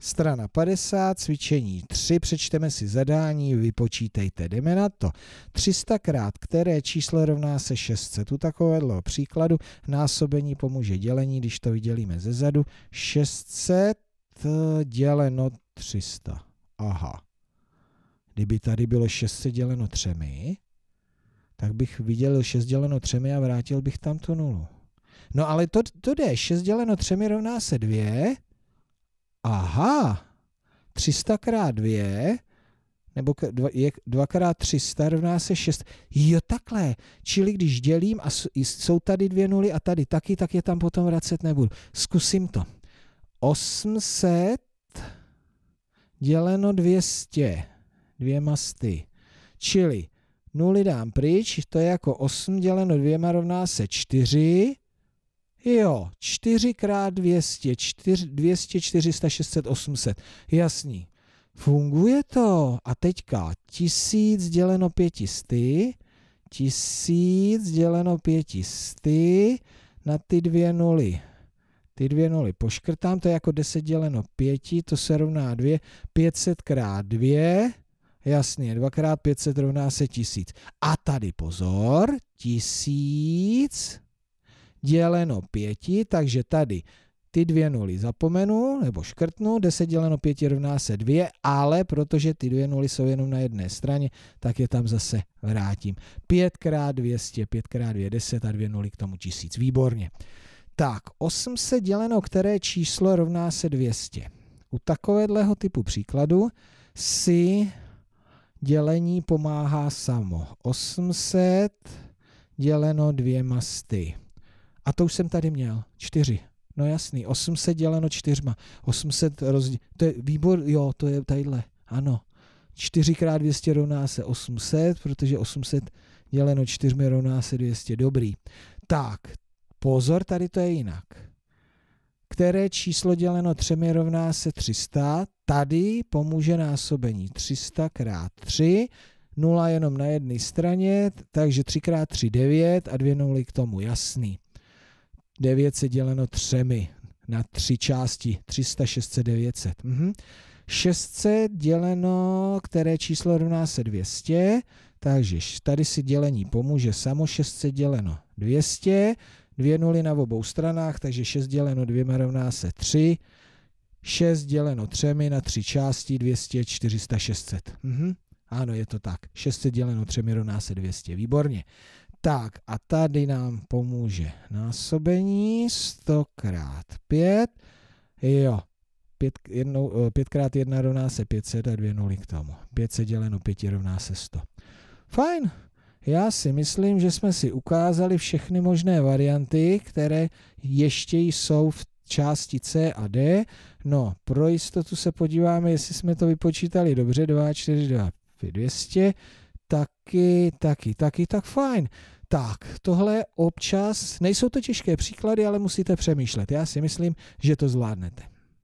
Strana 50, cvičení 3, přečteme si zadání, vypočítejte, jdeme na to. 300 krát, které číslo rovná se 600. U takového příkladu násobení pomůže dělení, když to vydělíme ze zadu. 600 eh, děleno 300. Aha. Kdyby tady bylo 600 děleno 3, tak bych vydělil 6 děleno 3 a vrátil bych tam tu nulu. No ale to, to jde, 6 děleno 3 rovná se 2, Aha, 300 krát 2 nebo 2 krát 300 rovná se 6. Jo, takhle. Čili když dělím a jsou tady dvě nuly a tady taky, tak je tam potom vracet nebudu. Zkusím to. 800 děleno 200 Dvě masty. Čili nuly dám pryč, to je jako 8 děleno dvěma rovná se 4 Jo, 4 x 200, 4, 200, 400, 600, 800. Jasný. Funguje to. A teďka 1000 děleno 500, 1000 děleno 500 na ty dvě nuly. Ty dvě nuly poškrtám, to je jako 10 děleno 5, to se rovná 2, 500 krát 2, jasně, 2 krát 500 rovná se 1000. A tady pozor, tisíc děleno 5, takže tady ty dvě nuly zapomenu nebo škrtnu, 10 děleno 5 rovná se 2, ale protože ty dvě nuly jsou jenom na jedné straně, tak je tam zase vrátím. 5 x 200, 5 x 2 10 a dvě nuly k tomu 1000, výborně. Tak, 800 děleno které číslo rovná se 200. U takového typu příkladu si dělení pomáhá samo. 800 děleno dvěma sty. A to už jsem tady měl. Čtyři. No jasný, 800 děleno čtyřma. 800 rozdíl. To je výbor, jo, to je tadyhle. Ano. 4 x 200 rovná se 800, protože 800 děleno čtyřmi rovná se 200. Dobrý. Tak, pozor, tady to je jinak. Které číslo děleno třemi rovná se 300? Tady pomůže násobení 300 x 3, 0 jenom na jedné straně, takže 3 x 3 9 a 2 nuly k tomu, jasný. 9 se děleno třemi na tři části. 300, 600, 900. Mhm. 600 děleno, které číslo rovná se 200, takže tady si dělení pomůže samo 600 děleno 200, dvě nuly na obou stranách, takže 6 děleno 2 rovná se 3, 6 děleno 3 na 3 části 200, 400, 600. Mhm. Ano, je to tak. 600 děleno 3 rovná se 200. Výborně. Tak a tady nám pomůže násobení 100 krát 5. Jo, 5, jednou, 5 krát 1 rovná se 500 a 2 nuly k tomu. 500 děleno 5 rovná se 100. Fajn, já si myslím, že jsme si ukázali všechny možné varianty, které ještě jsou v části C a D. No, pro jistotu se podíváme, jestli jsme to vypočítali dobře. 2, 4, 2, 200 taky, taky, taky, tak fajn. Tak, tohle občas, nejsou to těžké příklady, ale musíte přemýšlet. Já si myslím, že to zvládnete.